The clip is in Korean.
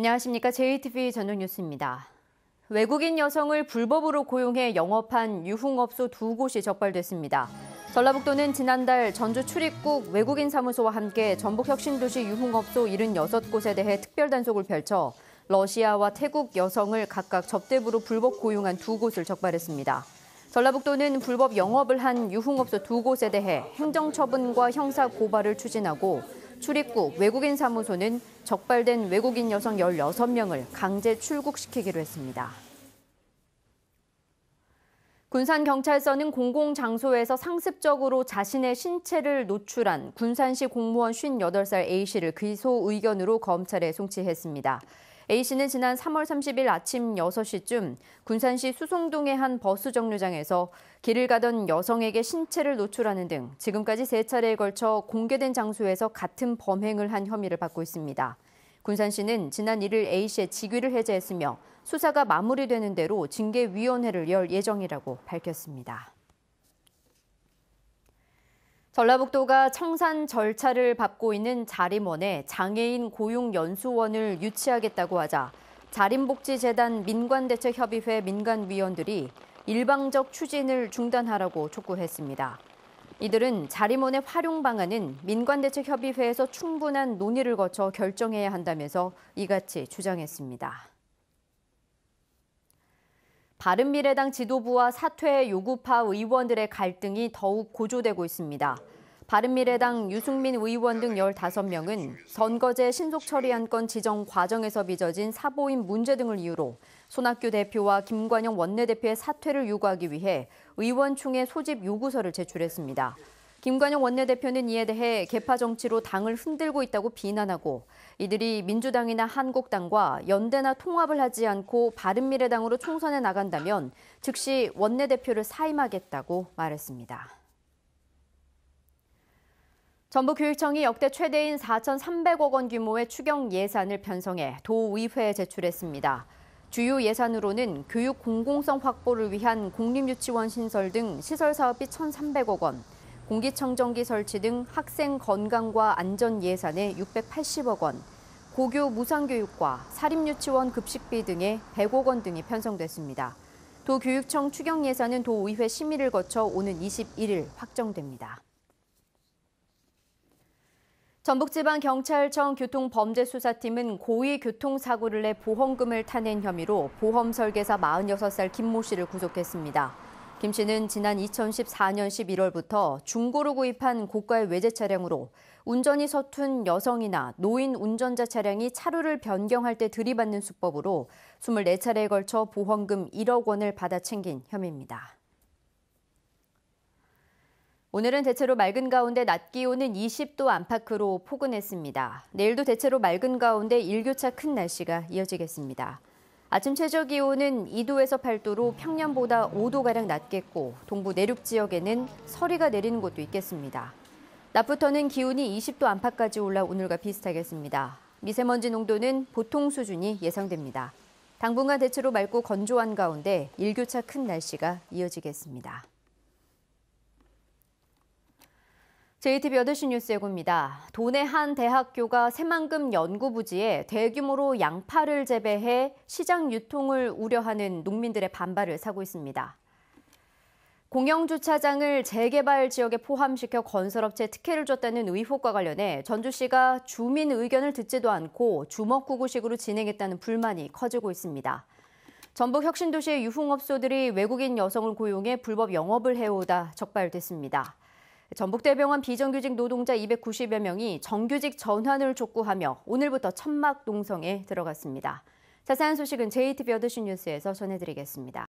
안녕하십니까. JTV 전용 뉴스입니다. 외국인 여성을 불법으로 고용해 영업한 유흥업소 두 곳이 적발됐습니다. 전라북도는 지난달 전주 출입국 외국인 사무소와 함께 전북혁신도시 유흥업소 76곳에 대해 특별 단속을 펼쳐 러시아와 태국 여성을 각각 접대부로 불법 고용한 두 곳을 적발했습니다. 전라북도는 불법 영업을 한 유흥업소 두 곳에 대해 행정처분과 형사 고발을 추진하고 출입국 외국인 사무소는 적발된 외국인 여성 16명을 강제 출국시키기로 했습니다. 군산경찰서는 공공장소에서 상습적으로 자신의 신체를 노출한 군산시 공무원 58살 A씨를 기소 의견으로 검찰에 송치했습니다. A씨는 지난 3월 30일 아침 6시쯤 군산시 수송동의 한 버스 정류장에서 길을 가던 여성에게 신체를 노출하는 등 지금까지 세 차례에 걸쳐 공개된 장소에서 같은 범행을 한 혐의를 받고 있습니다. 군산시는 지난 1일 A씨의 직위를 해제했으며 수사가 마무리되는 대로 징계위원회를 열 예정이라고 밝혔습니다. 전라북도가 청산 절차를 밟고 있는 자림원에 장애인 고용 연수원을 유치하겠다고 하자 자림복지재단 민관대책협의회 민간위원들이 일방적 추진을 중단하라고 촉구했습니다. 이들은 자림원의 활용 방안은 민관대책협의회에서 충분한 논의를 거쳐 결정해야 한다면서 이같이 주장했습니다. 바른미래당 지도부와 사퇴 요구파 의원들의 갈등이 더욱 고조되고 있습니다. 바른미래당 유승민 의원 등 15명은 선거제 신속 처리한 건 지정 과정에서 빚어진 사보임 문제 등을 이유로 손학규 대표와 김관영 원내대표의 사퇴를 요구하기 위해 의원총회 소집 요구서를 제출했습니다. 김관영 원내대표는 이에 대해 개파 정치로 당을 흔들고 있다고 비난하고 이들이 민주당이나 한국당과 연대나 통합을 하지 않고 바른미래당으로 총선에 나간다면 즉시 원내대표를 사임하겠다고 말했습니다. 전북교육청이 역대 최대인 4,300억 원 규모의 추경 예산을 편성해 도의회에 제출했습니다. 주요 예산으로는 교육 공공성 확보를 위한 공립유치원 신설 등 시설 사업비 1,300억 원, 공기청정기 설치 등 학생 건강과 안전 예산의 680억 원, 고교 무상교육과 사립유치원 급식비 등의 100억 원 등이 편성됐습니다. 도교육청 추경 예산은 도의회 심의를 거쳐 오는 21일 확정됩니다. 전북지방경찰청 교통범죄수사팀은 고의 교통사고를 내 보험금을 타낸 혐의로 보험 설계사 46살 김 모 씨를 구속했습니다. 김 씨는 지난 2014년 11월부터 중고로 구입한 고가의 외제 차량으로 운전이 서툰 여성이나 노인 운전자 차량이 차로를 변경할 때 들이받는 수법으로 24차례에 걸쳐 보험금 1억 원을 받아 챙긴 혐의입니다. 오늘은 대체로 맑은 가운데 낮 기온은 20도 안팎으로 포근했습니다. 내일도 대체로 맑은 가운데 일교차 큰 날씨가 이어지겠습니다. 아침 최저 기온은 2도에서 8도로 평년보다 5도가량 낮겠고 동부 내륙 지역에는 서리가 내리는 곳도 있겠습니다. 낮부터는 기온이 20도 안팎까지 올라 오늘과 비슷하겠습니다. 미세먼지 농도는 보통 수준이 예상됩니다. 당분간 대체로 맑고 건조한 가운데 일교차 큰 날씨가 이어지겠습니다. JTB 8시 뉴스 예고입니다. 도내 한 대학교가 새만금 연구부지에 대규모로 양파를 재배해 시장 유통을 우려하는 농민들의 반발을 사고 있습니다. 공영주차장을 재개발 지역에 포함시켜 건설업체 특혜를 줬다는 의혹과 관련해 전주시가 주민 의견을 듣지도 않고 주먹구구식으로 진행했다는 불만이 커지고 있습니다. 전북혁신도시의 유흥업소들이 외국인 여성을 고용해 불법 영업을 해오다 적발됐습니다. 전북대병원 비정규직 노동자 290여 명이 정규직 전환을 촉구하며 오늘부터 천막 농성에 들어갔습니다. 자세한 소식은 JTBC 뉴스에서 전해드리겠습니다.